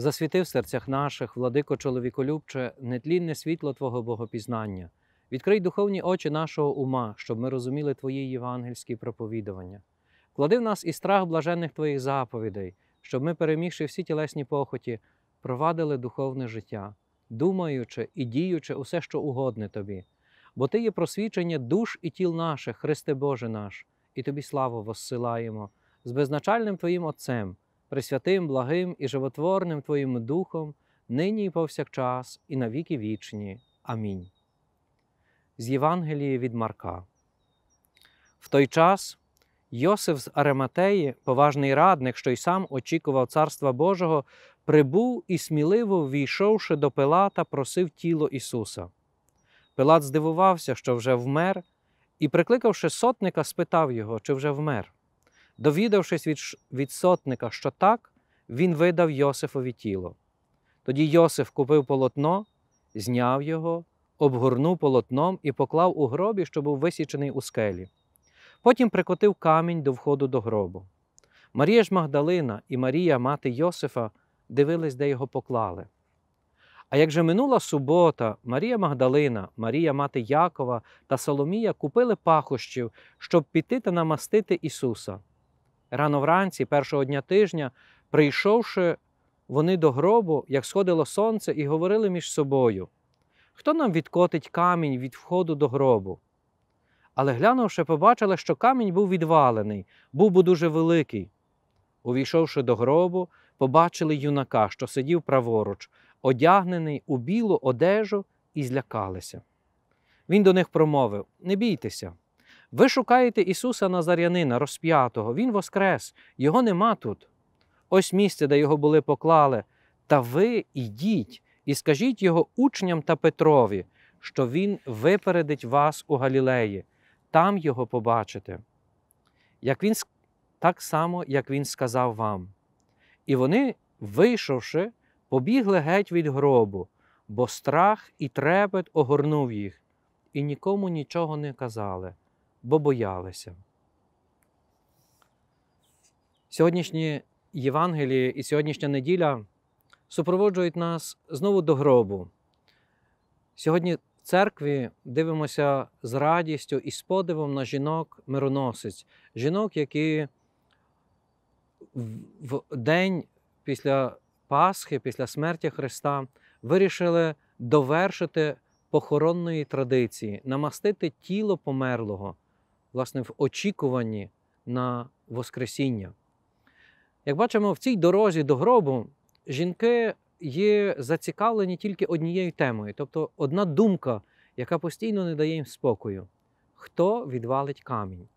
Засвіти в серцях наших, владико чоловіколюбче, нетлінне світло Твого богопізнання, відкрий духовні очі нашого ума, щоб ми розуміли Твої євангельські проповідування. Клади в нас і страх блаженних Твоїх заповідей, щоб ми, перемігши всі тілесні похоті, провадили духовне життя, думаючи і діючи усе, що угодне Тобі, бо Ти є просвічення душ і тіл наших, Христе Боже наш, і Тобі славу воссилаємо, з безначальним Твоїм Отцем пресвятим, благим і животворним Твоїм Духом, нині і повсякчас, і на віки вічні. Амінь. З Євангелії від Марка. В той час Йосиф з Арематеї, поважний радник, що й сам очікував Царства Божого, прибув і сміливо війшовши до Пилата, просив тіло Ісуса. Пилат здивувався, що вже вмер, і, прикликавши сотника, спитав його, чи вже вмер. Довідавшись від, від сотника, що так, він видав Йосифові тіло. Тоді Йосиф купив полотно, зняв його, обгорнув полотном і поклав у гробі, що був висічений у скелі. Потім прикотив камінь до входу до гробу. Марія ж Магдалина і Марія, мати Йосифа, дивились, де його поклали. А як же минула субота, Марія Магдалина, Марія Мати Якова та Соломія купили пахощів, щоб піти та намастити Ісуса. Рано вранці, першого дня тижня, прийшовши вони до гробу, як сходило сонце, і говорили між собою: Хто нам відкотить камінь від входу до гробу? Але глянувши, побачили, що камінь був відвалений, був би дуже великий. Увійшовши до гробу, побачили юнака, що сидів праворуч, одягнений у білу одежу, і злякалися. Він до них промовив: Не бійтеся. Ви шукаєте Ісуса Назарянина, розп'ятого, Він воскрес, Його нема тут. Ось місце, де його були поклали. Та ви йдіть і скажіть його учням та Петрові, що Він випередить вас у Галілеї, там його побачите. Як він, Так само, як він сказав вам. І вони, вийшовши, побігли геть від гробу, бо страх і трепет огорнув їх, і нікому нічого не казали бо боялися. Сьогоднішні Євангелії і сьогоднішня неділя супроводжують нас знову до гробу. Сьогодні в церкві дивимося з радістю і з подивом на жінок-мироносець, жінок, які в день після Пасхи, після смерті Христа, вирішили довершити похоронної традиції, намастити тіло померлого власне, в очікуванні на Воскресіння. Як бачимо, в цій дорозі до гробу жінки є зацікавлені тільки однією темою, тобто одна думка, яка постійно не дає їм спокою. Хто відвалить камінь?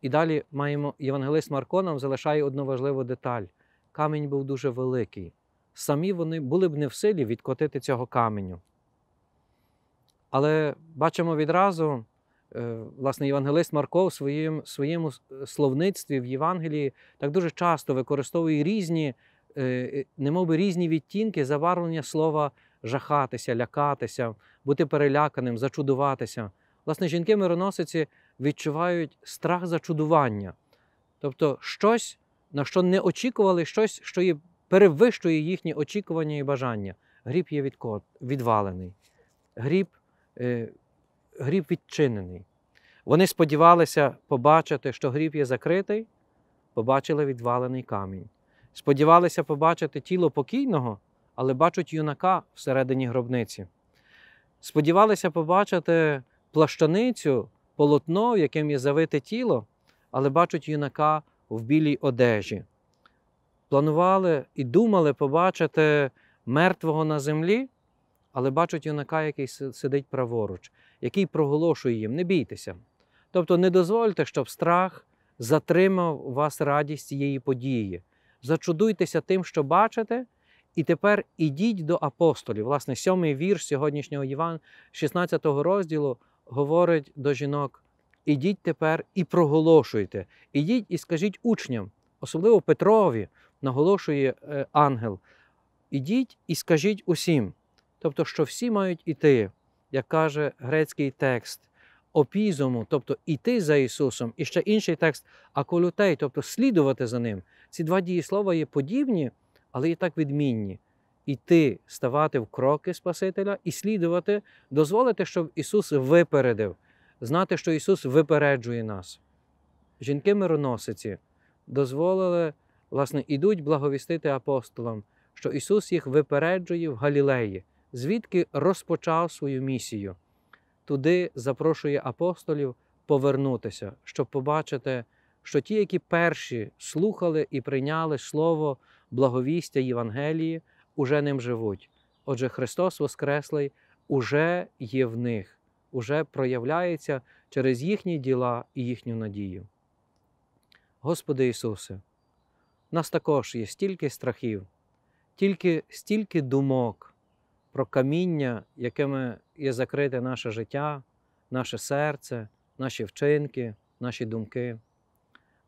І далі маємо Євангелист Марко нам залишає одну важливу деталь: камінь був дуже великий. Самі вони були б не в силі відкотити цього каменю. Але бачимо відразу, Е, власне, Євангелист Марко в своїм, своєму е, словництві в Євангелії так дуже часто використовує різні, е, немовби різні відтінки забарвлення слова жахатися, лякатися, бути переляканим, зачудуватися. Власне, жінки-мироносиці відчувають страх зачудування, тобто щось, на що не очікували, щось, що є, перевищує їхні очікування і бажання. Гріб є відкот, відвалений. Гріб гріб відчинений. Вони сподівалися побачити, що гріб є закритий, побачили відвалений камінь. Сподівалися побачити тіло покійного, але бачать юнака всередині гробниці. Сподівалися побачити плащаницю, полотно, в яким є завите тіло, але бачать юнака в білій одежі. Планували і думали побачити мертвого на землі, але бачать юнака, який сидить праворуч, який проголошує їм: не бійтеся. Тобто, не дозвольте, щоб страх затримав вас радість цієї події. Зачудуйтеся тим, що бачите, і тепер ідіть до апостолів. Власне, сьомий вірш сьогоднішнього Іван, 16 розділу, говорить до жінок: ідіть тепер і проголошуйте, ідіть і скажіть учням, особливо Петрові, наголошує е, ангел. Ідіть і скажіть усім тобто, що всі мають іти, як каже грецький текст, опізому, тобто іти за Ісусом, і ще інший текст аколютей, тобто слідувати за Ним. Ці два дієслова є подібні, але і так відмінні. Іти, ставати в кроки Спасителя і слідувати, дозволити, щоб Ісус випередив, знати, що Ісус випереджує нас. Жінки мироносиці дозволили, власне, ідуть благовістити апостолам, що Ісус їх випереджує в Галілеї звідки розпочав свою місію. Туди запрошує апостолів повернутися, щоб побачити, що ті, які перші слухали і прийняли слово благовістя Євангелії, уже ним живуть. Отже, Христос Воскреслий уже є в них, уже проявляється через їхні діла і їхню надію. Господи Ісусе, нас також є стільки страхів, тільки стільки думок про каміння, якими є закрите наше життя, наше серце, наші вчинки, наші думки.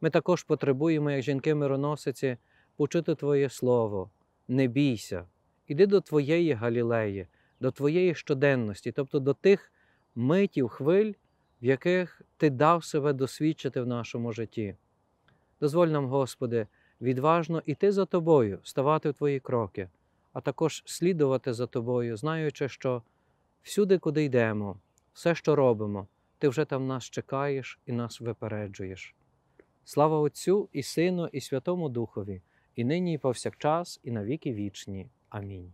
Ми також потребуємо, як жінки-мироносиці, почути Твоє Слово, не бійся, іди до Твоєї Галілеї, до Твоєї щоденності, тобто до тих митів, хвиль, в яких Ти дав себе досвідчити в нашому житті. Дозволь нам, Господи, відважно іти за Тобою, ставати в Твої кроки а також слідувати за тобою, знаючи, що всюди, куди йдемо, все, що робимо, ти вже там нас чекаєш і нас випереджуєш. Слава Отцю і Сину, і Святому Духові, і нині, і повсякчас, і навіки вічні. Амінь.